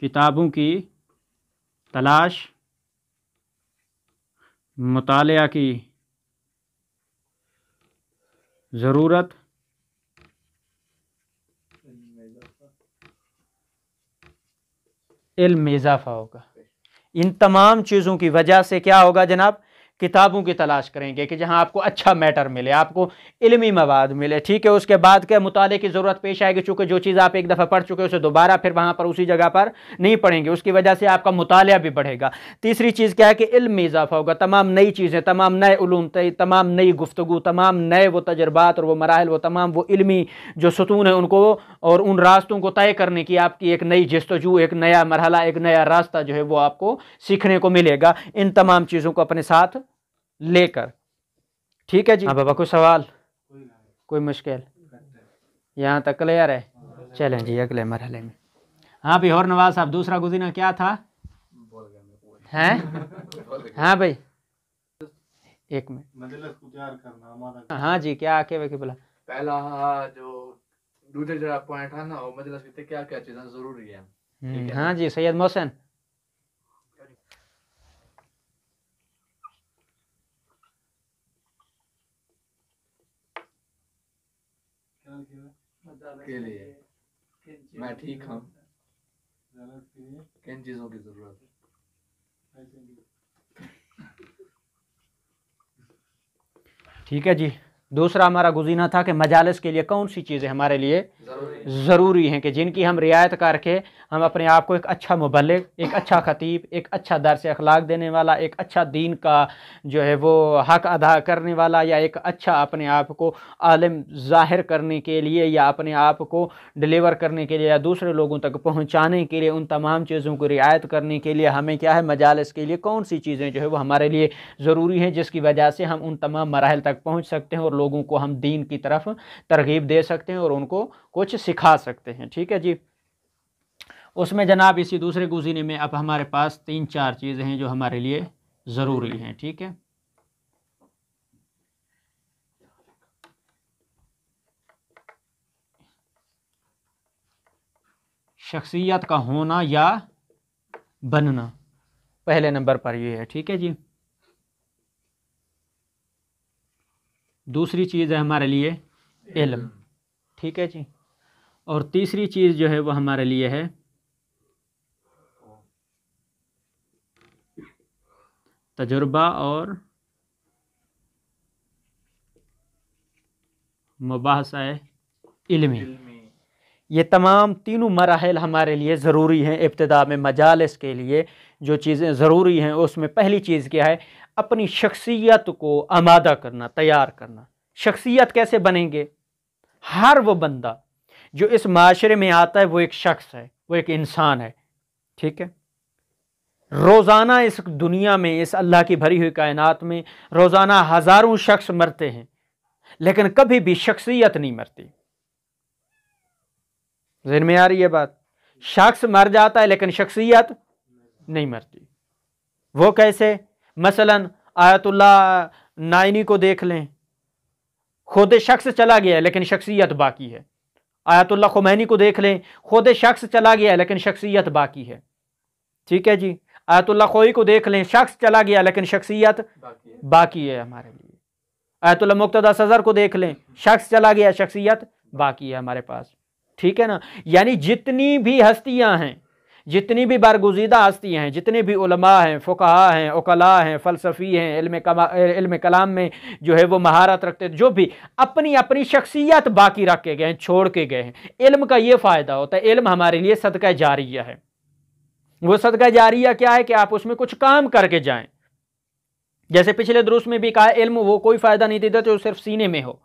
किताबों की तलाश मताल की ज़रूरत इल्म इजाफा होगा इन तमाम चीज़ों की वजह से क्या होगा जनाब किताबों की तलाश करेंगे कि जहाँ आपको अच्छा मैटर मिले आपको इलमी मवाद मिले ठीक है उसके बाद के मुताले की ज़रूरत पेश आएगी चूँकि जो चीज़ आप एक दफ़ा पढ़ चुके उसे दोबारा फिर वहाँ पर उसी जगह पर नहीं पढ़ेंगे उसकी वजह से आपका मुताल भी बढ़ेगा तीसरी चीज़ क्या है कि इल्म में इजाफा होगा तमाम नई चीज़ें तमाम नए ूम तमाम नई गुफ्तु तमाम नए वो तजर्बात और वो मराहल वो तमाम वो इलमी जो सतून है उनको और उन रास्तों को तय करने की आपकी एक नई जस्तजू एक नया मरहला एक नया रास्ता जो है वो आपको सीखने को मिलेगा इन तमाम चीज़ों को अपने साथ लेकर ठीक है जी हाँ बाबा कोई सवाल कोई मुश्किल यहाँ तक क्लियर है हाँ, चलें जी अगले मरहले में हाँ भाई और नवाज साहब दूसरा गुजीना क्या था हैं हाँ भाई एक मिनट हाँ जी क्या आके वे बोला पहला जो दूसरा पॉइंट है ना वो मजलस क्या क्या चीज़ें जरूरी है हम्म, हाँ जी सैयद मोहसिन के लिए मैं ठीक हूँ किन चीज़ों की ज़रूरत ठीक है जी दूसरा हमारा गुजीना था कि मजालस के लिए कौन सी चीज़ें हमारे लिए ज़रूरी हैं कि जिनकी हम रियायत करके हम अपने आप को एक अच्छा मुबलिक एक अच्छा ख़तीब एक अच्छा दरस अखलाक देने वाला एक अच्छा दीन का जो है वो हक अदा करने वाला या एक अच्छा अपने आप को आलम ज़ाहिर करने के लिए या अपने आप को डिलीवर करने के लिए या दूसरे लोगों तक पहुँचाने के लिए उन तमाम चीज़ों को रियायत करने के लिए हमें क्या है मजालस के लिए कौन सी चीज़ें जो है वो हमारे लिए ज़रूरी हैं जिसकी वजह से हम उन तमाम मराहल तक पहुँच सकते हैं और लोगों को हम दीन की तरफ तरगीब दे सकते हैं और उनको कुछ सिखा सकते हैं ठीक है जी उसमें जनाब इसी दूसरे गुजीने में अब हमारे पास तीन चार चीज़ें हैं जो हमारे लिए ज़रूरी हैं ठीक है शख्सियत का होना या बनना पहले नंबर पर ये है ठीक है जी दूसरी चीज़ है हमारे लिए इल्म ठीक है जी और तीसरी चीज़ जो है वो हमारे लिए है तजुर्बा और मुबासा ये तमाम तीनों मराहल हमारे लिए ज़रूरी हैं इब्तदा में मजालस के लिए जो चीज़ें ज़रूरी हैं उसमें पहली चीज़ क्या है अपनी शख्सियत को आमादा करना तैयार करना शख्सियत कैसे बनेंगे हर वो बंदा जो इस माशरे में आता है वो एक शख्स है वो एक इंसान है ठीक है रोज़ाना इस दुनिया में इस अल्लाह की भरी हुई कायनात में रोज़ाना हज़ारों शख्स मरते हैं लेकिन कभी भी शख्सियत नहीं मरती जहन में आ रही है बात शख्स मर जाता है लेकिन शख्सियत नहीं मरती वो कैसे मसलन आयतुल्ला नाइनी को देख लें खुद शख्स चला गया लेकिन शख्सियत बाकी है आयतुल्ला खुमैनी को देख लें खुद शख्स चला गया लेकिन शख्सियत बाकी है ठीक है जी आयतुल्ला खोई को देख लें शख्स चला गया लेकिन शख्सियत बाकी है, हमारे लिए आयतुल्ला मुक्तदा सज़र को देख लें शख्स चला गया शख्सियत बाकी है हमारे पास ठीक है ना यानी जितनी भी हस्तियां हैं जितनी भी बारगुजीदा हस्तियाँ हैं जितने भी उलमा हैं फ़ुका हैं उकला हैं फ़लसफ़ी हैं इल्म कमा इल्म कलाम में जो है वो महारत रखते जो भी अपनी अपनी शख्सियत बाकी रख के गए हैं छोड़ के गए हैं इल्म का ये फ़ायदा होता है इल्म हमारे लिए सदका जारिया है वो सदका जारिया क्या है कि आप उसमें कुछ काम करके जाएँ जैसे पिछले दुरुस्त में भी कहा इल्म वो कोई फ़ायदा नहीं देता जो सिर्फ सीने में हो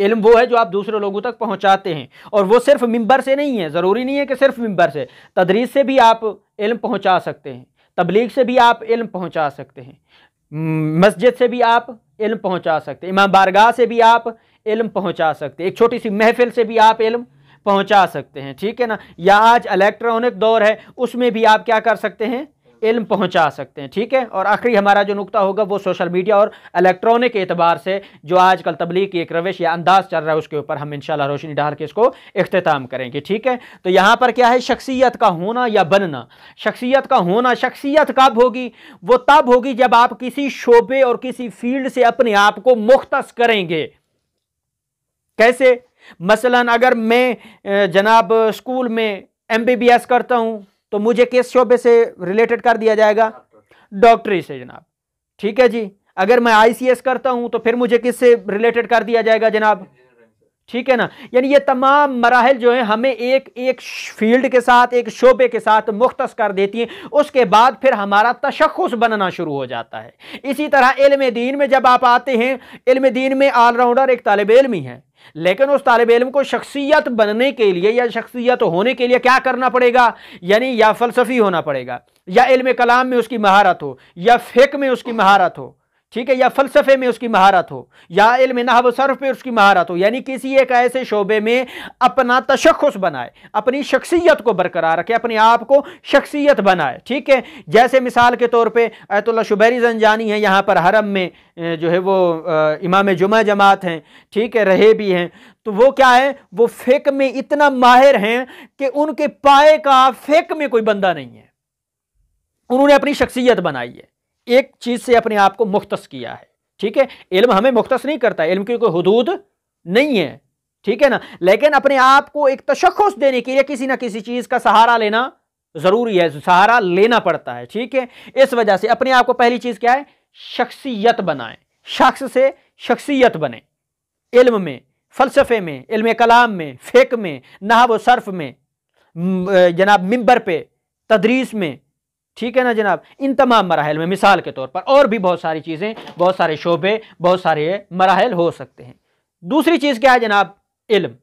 इल्म वो है जो आप दूसरे लोगों तक पहुंचाते हैं और वो सिर्फ मिंबर से नहीं है ज़रूरी नहीं है कि सिर्फ मिंबर से तदरीस से भी आप इल्म पहुंचा सकते हैं तबलीग से भी आप इल्म पहुंचा सकते हैं मस्जिद से भी आप इल्म पहुंचा सकते हैं इमाम बारगाह से भी आप इल्म पहुंचा सकते हैं एक छोटी सी महफिल से भी आप इल्म पहुंचा सकते हैं ठीक है ना या आज इलेक्ट्रॉनिक दौर है उसमें भी आप क्या कर सकते हैं इल्म पहुंचा सकते हैं ठीक है और आखिरी हमारा जो नुकता होगा वो सोशल मीडिया और इलेक्ट्रॉनिक एतबार से जो आजकल तबलीग की एक रविश या अंदाज चल रहा है उसके ऊपर हम इंशाल्लाह रोशनी डाल के इसको अख्ताम करेंगे ठीक है तो यहाँ पर क्या है शख्सियत का होना या बनना शख्सियत का होना शख्सियत कब होगी वो तब होगी जब आप किसी शोबे और किसी फील्ड से अपने आप को मुख्त करेंगे कैसे मसलन अगर मैं जनाब स्कूल में एम बी बी एस करता हूँ तो मुझे किस शोबे से रिलेटेड कर दिया जाएगा डॉक्टरी से जनाब ठीक है जी अगर मैं आईसीएस करता हूं तो फिर मुझे किस से रिलेटेड कर दिया जाएगा जनाब ठीक है ना यानी ये तमाम मराहल जो हैं हमें एक एक फील्ड के साथ एक शोबे के साथ मुख्त कर देती हैं उसके बाद फिर हमारा तशखस बनना शुरू हो जाता है इसी तरह इल्म दीन में जब आप आते हैं इल्म दीन में ऑलराउंडर एक तालब इलमी है लेकिन उस तालब इलम को शख्सियत बनने के लिए या शख्सियत होने के लिए क्या करना पड़ेगा यानी या फ़लसफ़ी होना पड़ेगा या इल्म कलाम में उसकी महारत हो या फ़िक में उसकी महारत हो ठीक है या फलसफे में उसकी महारत हो या इल्म नहब सर्फ पे उसकी महारत हो यानी किसी एक ऐसे शोबे में अपना तशखस बनाए अपनी शख्सियत को बरकरार रखे अपने आप को शख्सियत बनाए ठीक है जैसे मिसाल के तौर पर आयतुल्ला शुबैरी जंजानी है यहाँ पर हरम में जो है वो इमाम जुमा जमात हैं ठीक है रहे भी हैं तो वो क्या है वो फेक में इतना माहिर हैं कि उनके पाए का फेक में कोई बंदा नहीं है उन्होंने अपनी शख्सियत बनाई है एक चीज़ से अपने आप को मुख्त किया है ठीक है इल्म हमें मुख्त नहीं करता इल्म की कोई हदूद नहीं है ठीक है ना लेकिन अपने आप को एक तशखस देने के लिए किसी ना किसी चीज़ का सहारा लेना ज़रूरी है सहारा लेना पड़ता है ठीक है इस वजह से अपने आप को पहली चीज़ क्या है शख्सियत बनाए शख्स से शख्सियत बने इल्म में फ़लसफ़े में इल्म कलाम में फेक में नहब सर्फ में जनाब मंबर पे तदरीस में ठीक है ना जनाब इन तमाम मराहल में मिसाल के तौर पर और भी बहुत सारी चीज़ें बहुत सारे शोबे बहुत सारे मराहल हो सकते हैं दूसरी चीज़ क्या है जनाब इल्म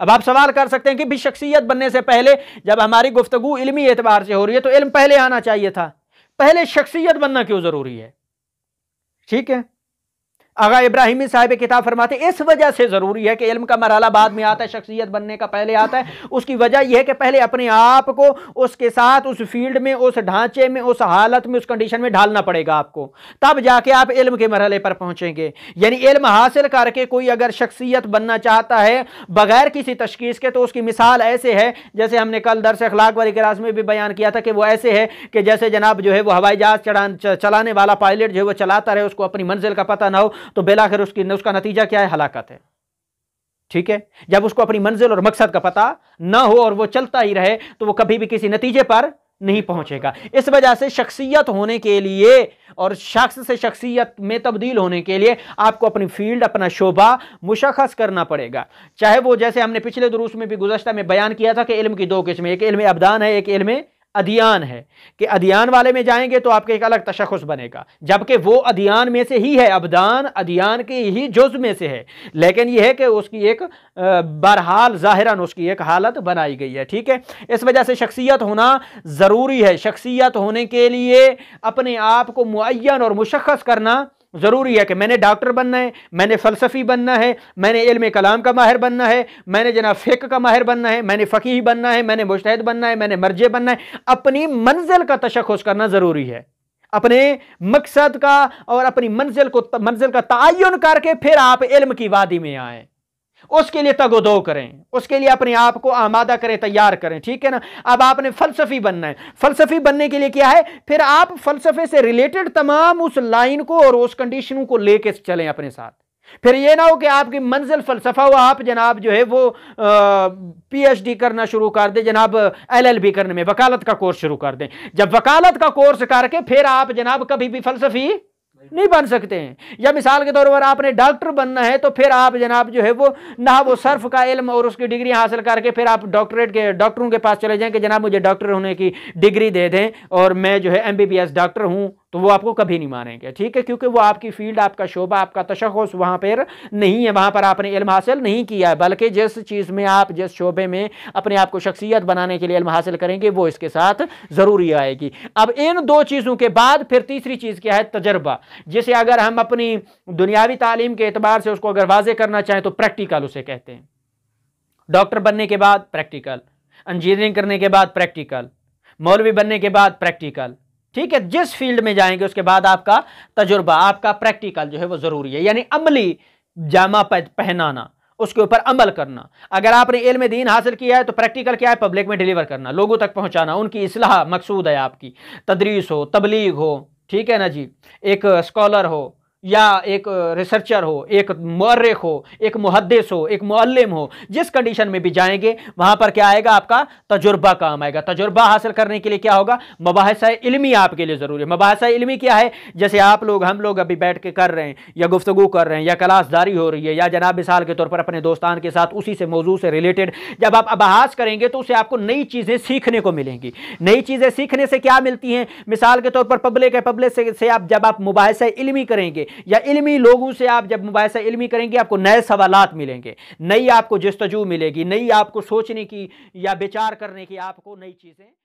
अब आप सवाल कर सकते हैं कि भी शख्सियत बनने से पहले जब हमारी गुफ्तु इल्मी एतबार से हो रही है तो इल्म पहले आना चाहिए था पहले शख्सियत बनना क्यों ज़रूरी है ठीक है आगा इब्राहिमी साहब किताब फरमाते इस वजह से ज़रूरी है कि इल्म का मरहला बाद में आता है शख्सियत बनने का पहले आता है उसकी वजह यह है कि पहले अपने आप को उसके साथ उस फील्ड में उस ढांचे में उस हालत में उस कंडीशन में ढालना पड़ेगा आपको तब जाके आप इल्म के मरहले पर पहुँचेंगे यानी इल्म हासिल करके कोई अगर शख्सियत बनना चाहता है बगैर किसी तशखीस के तो उसकी मिसाल ऐसे है जैसे हमने कल दरस अखलाक वाली क्लास में भी बयान किया था कि वो ऐसे है कि जैसे जनाब जो है वो हवाई जहाज़ चलाने वाला पायलट जो है वो चलाता रहे उसको अपनी मंजिल का पता ना हो तो बेला उसकी उसका नतीजा क्या है हलाकत है ठीक है जब उसको अपनी मंजिल और मकसद का पता ना हो और वो चलता ही रहे तो वो कभी भी किसी नतीजे पर नहीं पहुंचेगा इस वजह से शख्सियत होने के लिए और शख्स से शख्सियत में तब्दील होने के लिए आपको अपनी फील्ड अपना शोभा मुशखस करना पड़ेगा चाहे वो जैसे हमने पिछले दुरूस में भी गुजशत में बयान किया था कि इल्म की दो किस्में एक इल्म अबदान है एक इल्म अधियान है कि अधियान वाले में जाएंगे तो आपके एक अलग तशखस बनेगा जबकि वो अधियान में से ही है अबदान अधियान के ही जुज में से है लेकिन यह है कि उसकी एक बहरहाल ज़ाहिरन उसकी एक हालत बनाई गई है ठीक है इस वजह से शख्सियत होना ज़रूरी है शख्सियत होने के लिए अपने आप को मुन और मुशखस करना ज़रूरी है कि मैंने डॉक्टर बनना है मैंने फ़लसफ़ी बनना है मैंने इल्म कलाम का माहिर बनना है मैंने जना फ़िक का माहिर बनना है मैंने फ़कीह बनना है मैंने मुश्त बनना है मैंने मर्जे बनना है अपनी मंजिल का तशखस करना ज़रूरी है अपने मकसद का और अपनी मंजिल को मंजिल का तयन करके फिर आप इल्म की वादी में आएँ उसके लिए तगोदो करें उसके लिए अपने आप को आमादा करें तैयार करें ठीक है ना अब आपने फलसफी बनना है फलसफी बनने के लिए क्या है फिर आप फलसफे से रिलेटेड तमाम उस लाइन को और उस कंडीशन को लेके चलें अपने साथ फिर ये ना हो कि आपकी मंजिल फलसफा हो आप जनाब जो है वो पीएचडी करना शुरू कर दें जनाब एलएलबी करने में वकालत का कोर्स शुरू कर दें जब वकालत का कोर्स करके फिर आप जनाब कभी भी फलसफी नहीं बन सकते हैं या मिसाल के तौर पर आपने डॉक्टर बनना है तो फिर आप जनाब जो है वो ना वो सर्फ का इल्म और उसकी डिग्री हासिल करके फिर आप डॉक्टरेट के डॉक्टरों के पास चले जाएं कि जनाब मुझे डॉक्टर होने की डिग्री दे दें और मैं जो है एम डॉक्टर हूं तो वो आपको कभी नहीं मानेंगे ठीक है क्योंकि वो आपकी फील्ड आपका शोबा आपका तशखस वहाँ पर नहीं है वहाँ पर आपने इल्म हासिल नहीं किया है बल्कि जिस चीज़ में आप जिस शोबे में अपने आप को शख्सियत बनाने के लिए इल्म हासिल करेंगे वो इसके साथ ज़रूरी आएगी अब इन दो चीज़ों के बाद फिर तीसरी चीज़ क्या है तजर्बा जिसे अगर हम अपनी दुनियावी तालीम के अतबार से उसको अगर वाजे करना चाहें तो प्रैक्टिकल उसे कहते हैं डॉक्टर बनने के बाद प्रैक्टिकल इंजीनियरिंग करने के बाद प्रैक्टिकल मौलवी बनने के बाद प्रैक्टिकल ठीक है जिस फील्ड में जाएंगे उसके बाद आपका तजुर्बा आपका प्रैक्टिकल जो है वो ज़रूरी है यानी अमली जामा पहनाना उसके ऊपर अमल करना अगर आपने इल्म दीन हासिल किया है तो प्रैक्टिकल क्या है पब्लिक में डिलीवर करना लोगों तक पहुंचाना उनकी असलाह मकसूद है आपकी तदरीस हो तबलीग हो ठीक है ना जी एक स्कॉलर हो या एक रिसर्चर हो एक मर्रख हो एक मुहदस हो एक मुअल्लम हो जिस कंडीशन में भी जाएंगे वहाँ पर क्या आएगा आपका तजुर्बा काम आएगा तजुर्बा हासिल करने के लिए क्या होगा मबासा इलमी आपके लिए ज़रूरी है मबासा इलमी क्या है जैसे आप लोग हम लोग अभी बैठ के कर रहे हैं या गुफ्तु कर रहे हैं या क्लासदारी हो रही है या जनाब मिसाल के तौर पर अपने दोस्तान के साथ उसी से मौजू से रिलेटेड जब आप अबहास करेंगे तो उसे आपको नई चीज़ें सीखने को मिलेंगी नई चीज़ें सीखने से क्या मिलती हैं मिसाल के तौर पर पब्लिक है पब्लिक से, आप जब आप मुबासा इलमी करेंगे या इलमी लोगों से आप जब मुबासा इलमी करेंगे आपको नए सवाल मिलेंगे नई आपको जस्तजू मिलेगी नई आपको सोचने की या विचार करने की आपको नई चीज़ें